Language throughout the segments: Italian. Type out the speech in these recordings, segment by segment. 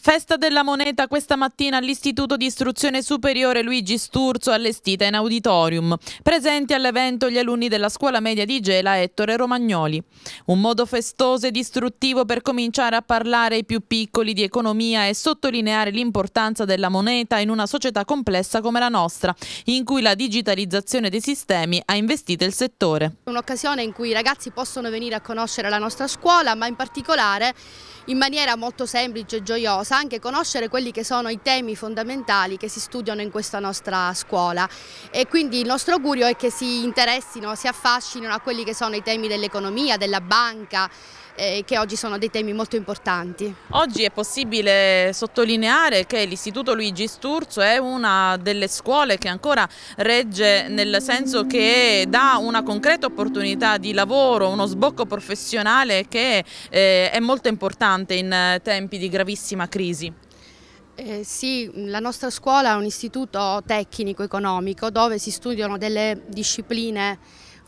Festa della moneta questa mattina all'Istituto di Istruzione Superiore Luigi Sturzo allestita in auditorium. Presenti all'evento gli alunni della scuola media di Gela Ettore Romagnoli. Un modo festoso ed istruttivo per cominciare a parlare ai più piccoli di economia e sottolineare l'importanza della moneta in una società complessa come la nostra, in cui la digitalizzazione dei sistemi ha investito il settore. Un'occasione in cui i ragazzi possono venire a conoscere la nostra scuola, ma in particolare in maniera molto semplice e gioiosa cosa anche conoscere quelli che sono i temi fondamentali che si studiano in questa nostra scuola e quindi il nostro augurio è che si interessino, si affascinino a quelli che sono i temi dell'economia, della banca, eh, che oggi sono dei temi molto importanti. Oggi è possibile sottolineare che l'Istituto Luigi Sturzo è una delle scuole che ancora regge nel senso che dà una concreta opportunità di lavoro, uno sbocco professionale che eh, è molto importante in tempi di gravissima crisi. Eh, sì, la nostra scuola è un istituto tecnico-economico dove si studiano delle discipline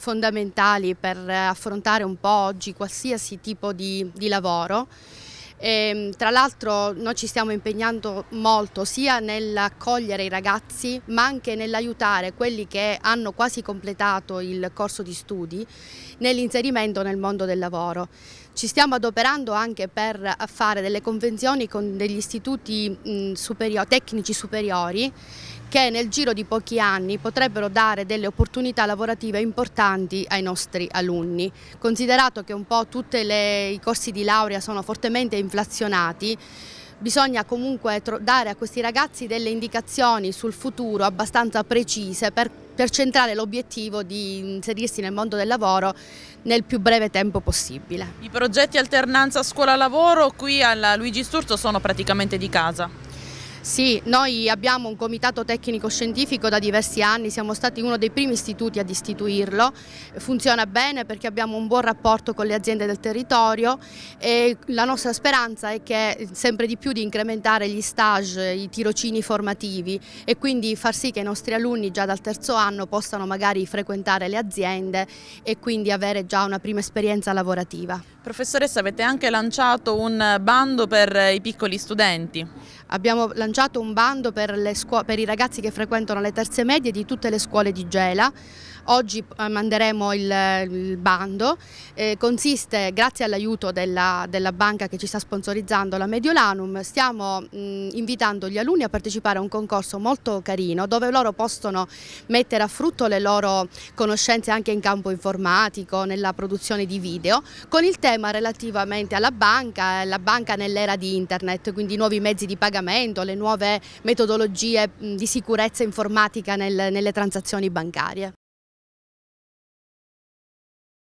fondamentali per eh, affrontare un po' oggi qualsiasi tipo di, di lavoro. E, ehm, tra l'altro noi ci stiamo impegnando molto sia nell'accogliere i ragazzi ma anche nell'aiutare quelli che hanno quasi completato il corso di studi nell'inserimento nel mondo del lavoro. Ci stiamo adoperando anche per fare delle convenzioni con degli istituti superiori, tecnici superiori che nel giro di pochi anni potrebbero dare delle opportunità lavorative importanti ai nostri alunni. Considerato che un po' tutti i corsi di laurea sono fortemente inflazionati, bisogna comunque dare a questi ragazzi delle indicazioni sul futuro abbastanza precise per, per centrare l'obiettivo di inserirsi nel mondo del lavoro nel più breve tempo possibile. I progetti alternanza scuola-lavoro qui alla Luigi Sturzo sono praticamente di casa? Sì, noi abbiamo un comitato tecnico-scientifico da diversi anni, siamo stati uno dei primi istituti ad istituirlo, funziona bene perché abbiamo un buon rapporto con le aziende del territorio e la nostra speranza è che sempre di più di incrementare gli stage, i tirocini formativi e quindi far sì che i nostri alunni già dal terzo anno possano magari frequentare le aziende e quindi avere già una prima esperienza lavorativa. Professoressa avete anche lanciato un bando per i piccoli studenti abbiamo lanciato un bando per, per i ragazzi che frequentano le terze medie di tutte le scuole di Gela oggi eh, manderemo il, il bando, eh, consiste grazie all'aiuto della, della, banca che ci sta sponsorizzando la Mediolanum, stiamo mh, invitando gli alunni a partecipare a un concorso molto carino dove loro possono mettere a frutto le loro conoscenze anche in campo informatico, nella produzione di video, con il tema relativamente alla banca, la banca nell'era di internet, quindi nuovi mezzi di pagamento pagamento, le nuove metodologie di sicurezza informatica nel, nelle transazioni bancarie.